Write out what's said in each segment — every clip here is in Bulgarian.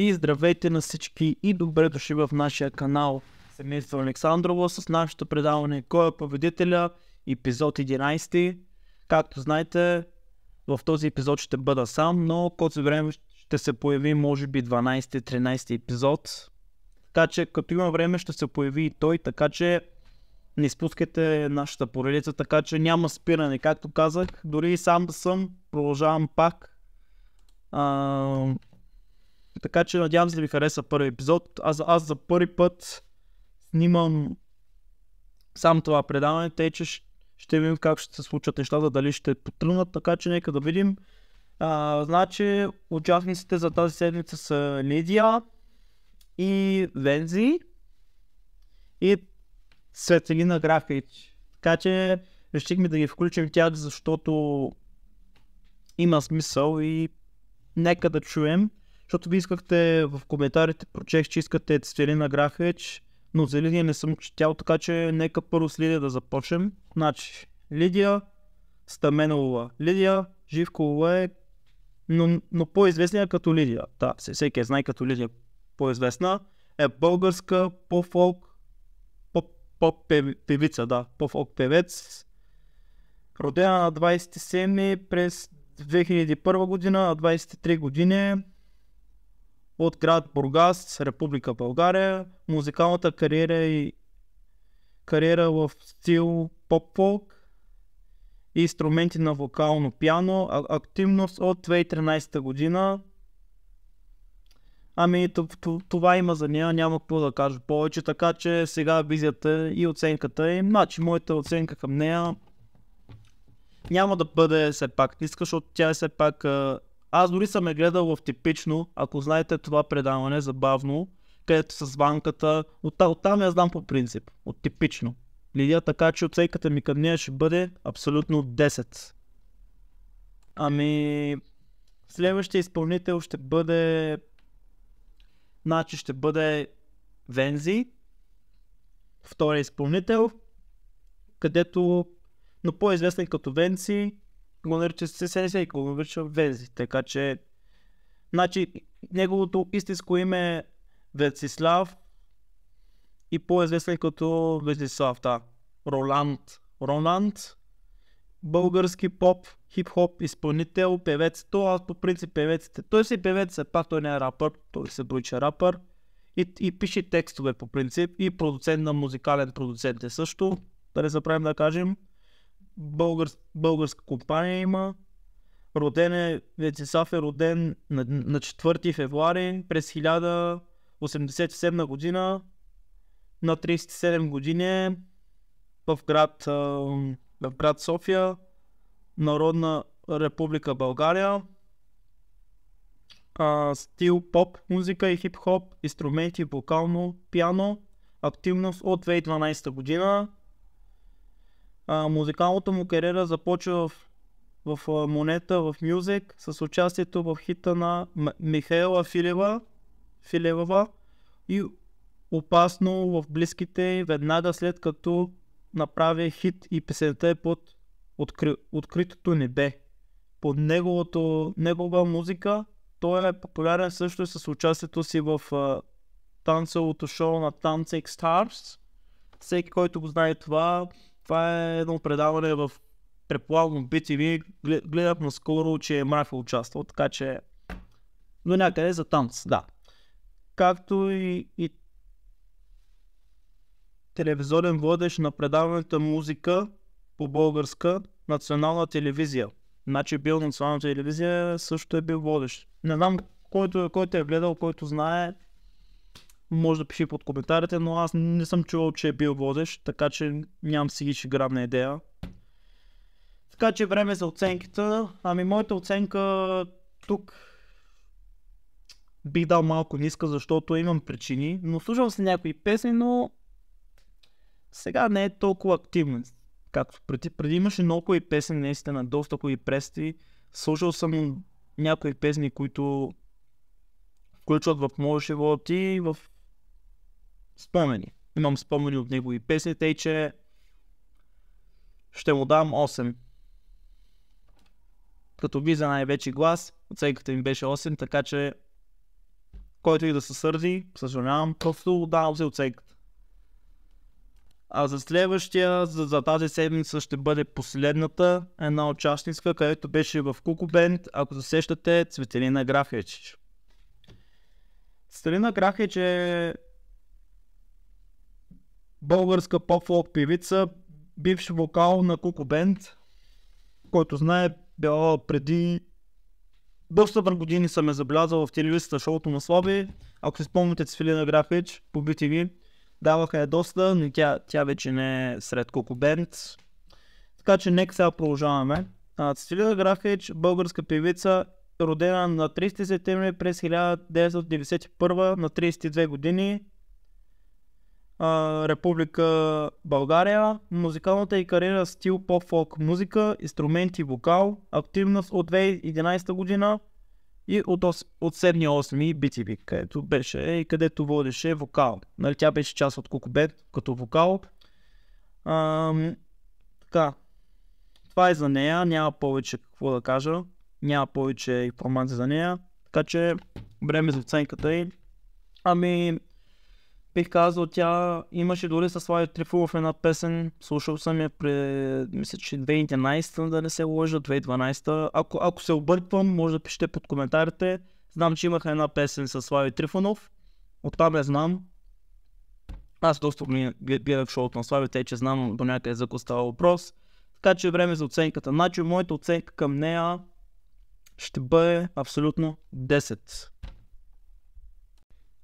И здравейте на всички и добре дошли в нашия канал Семейство Александрово с нашето предаване Кой е победителя? Епизод 11. Както знаете, в този епизод ще бъда сам, но за време ще се появи може би 12-13 епизод. Така че като има време ще се появи и той, така че не спускайте нашата поредица, така че няма спиране. Както казах, дори и сам да съм, продължавам пак. А, така че надявам се да ви хареса първи епизод. Аз, аз за първи път снимам сам това предаване, те че ще видим как ще се случат нещата, дали ще потръгнат, така че нека да видим. А, значи, участниците за тази седмица са Лидия и Вензи и Светелина Графич. Така че решихме да ги включим тях, защото има смисъл и нека да чуем защото ви искахте в коментарите, прочех, че искате Целина Грахович, но за Лидия не съм четял, така че нека първо с Лидия да започнем. Значи, Лидия Стаменова. Лидия Живкова е, но, но по-известна като Лидия. Да, всеки е знае като Лидия по-известна. Е българска по-фолк по певица да, по фолк певец. Родена на 27 през 2001 година, на 23 години от град Бургас, Република България. Музикалната кариера и кариера в стил поп-фолк и инструменти на вокално пиано. А- активност от 2013 година. Ами това има за нея, няма какво да кажа повече, така че сега визията и оценката е. Значи моята оценка към нея няма да бъде все пак ниска, защото тя е все пак аз дори съм е гледал в типично, ако знаете това предаване, забавно, където с ванката, от там я знам по принцип, от типично. Лидия, така че оценката ми към нея ще бъде абсолютно 10. Ами, следващия изпълнител ще бъде... Значи ще бъде Вензи, втория изпълнител, където, но по-известен като Венци, го нарича ССС и го нарича Вензи. Така че, значи, неговото истинско име е Вецислав и по-известен като Вецислав, да. Роланд. Роланд, български поп, хип-хоп изпълнител, певец. То аз по принцип певеците. Той си певец, а пак той не е рапър, той се бруча рапър. И, и пише текстове по принцип и продуцент на музикален продуцент е също. Да не забравим да кажем българс, българска компания има. Роден е, Вецесав е роден на, на 4 февруари през 1087 година. На 37 години е в град, в град София, Народна република България. А, стил поп музика и хип-хоп, инструменти, вокално, пиано, активност от 2012 година. А, музикалната му кариера започва в, в в Монета, в Мюзик, с участието в хита на М- Михаела Филева, Филева и опасно в близките веднага след като направи хит и песента е под откри, откритото небе. Под неговото, негова музика той е популярен също с участието си в а, танцевото шоу на Танцик Stars. Всеки, който го знае това, това е едно предаване в предполагам BTV. Гледах наскоро, че Мафия е участвал, така че до някъде за танц, да. Както и, и телевизионен водещ на предаването е музика по българска национална телевизия. Значи бил национална телевизия, също е бил водещ. Не знам който, е, който е гледал, който знае, може да пише под коментарите, но аз не съм чувал, че е бил водещ, така че нямам си ги грамна идея. Така че време за оценката. Ами моята оценка тук бих дал малко ниска, защото имам причини, но слушал се някои песни, но сега не е толкова активно. Както преди, преди имаше много кои песни, наистина доста кои прести. Слушал съм някои песни, които включват в моят живот и в спомени. Имам спомени от него и песните и че ще му дам 8. Като виза най-вече глас, оценката ми беше 8, така че който и да се сърди, съжалявам, просто давам се оценката. А за следващия, за, за тази седмица ще бъде последната, една участничка, където беше в Бенд, ако се сещате, Цветелина Графечич. Цветелина Графич е българска поп-фолк певица, бивш вокал на Куко Бенд, който знае, била преди доста години съм е забелязал в телевизията шоуто на Слаби. Ако си спомните Цифилина Графич по BTV, даваха я доста, но тя, тя вече не е сред Коко Бенд. Така че нека сега продължаваме. Цифилина Графич, българска певица, родена на 30 септември през 1991 на 32 години а, Република България. Музикалната и кариера стил по-фолк музика, инструменти, вокал, активност от 2011 година и от, ос, от 7-8 BTV, където беше и където водеше вокал. Нали, тя беше част от Кукубет като вокал. А, така, това е за нея, няма повече какво да кажа, няма повече информация за нея, така че време за оценката и ами бих казал, тя имаше дори с Слави в една песен, слушал съм я през, мисля, че 2011, да не се лъжа, 2012. Ако, ако се обърквам, може да пишете под коментарите. Знам, че имаха една песен с Слави Трифонов. Оттам я знам. Аз доста гледах шоуто на Слави, тъй че знам до някъде за какво става е въпрос. Така че е време за оценката. Значи, моята оценка към нея ще бъде абсолютно 10.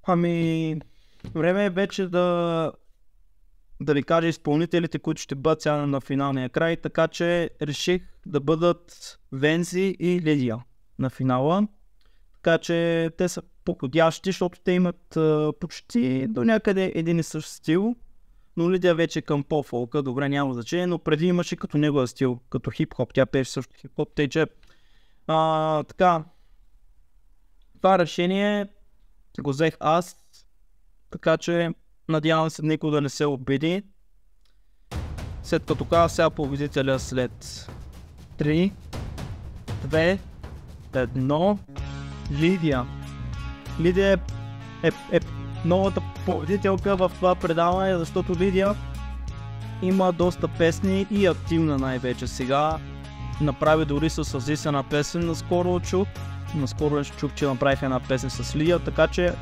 Ами, Време е вече да да ви кажа изпълнителите, които ще бъдат сега на финалния край, така че реших да бъдат Вензи и Лидия на финала. Така че те са подходящи, защото те имат а, почти до някъде един и същ стил, но Лидия вече е към по-фолка, добре няма значение, но преди имаше като негова стил, като хип-хоп, тя пеше също хип-хоп, тъй че а, така, това решение го взех аз, така че надявам се никой да не се обиди. След като каза сега победителя е след 3, 2, 1, Лидия. Лидия е, е, е новата победителка в това предаване, защото Лидия има доста песни и активна най-вече сега. Направи дори с съзисена песен, наскоро чух. Наскоро чух, че направих една песен с Лидия, така че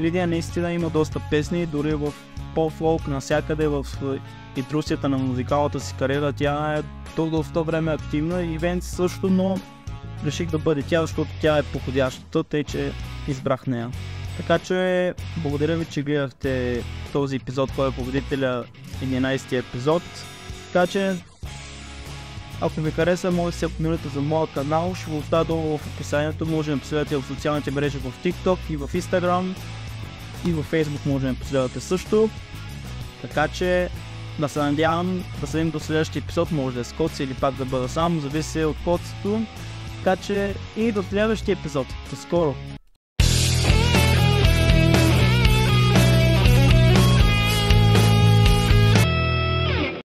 Лидия наистина има доста песни, дори в по-фолк насякъде в интрусията на музикалната си кариера. Тя е то време активна и Венци също, но реших да бъде тя, защото тя е подходящата, тъй че избрах нея. Така че благодаря ви, че гледахте този епизод, кой е победителя 11 епизод. Така че ако ви хареса, може да се абонирате за моят канал. Ще го оставя долу в описанието. Може да написате в социалните мрежи в TikTok и в Instagram и във Facebook може да ме последвате също. Така че да се надявам да се видим до следващия епизод, може да е с Коци или пак да бъда сам, зависи от Коцито. Така че и до следващия епизод. До скоро!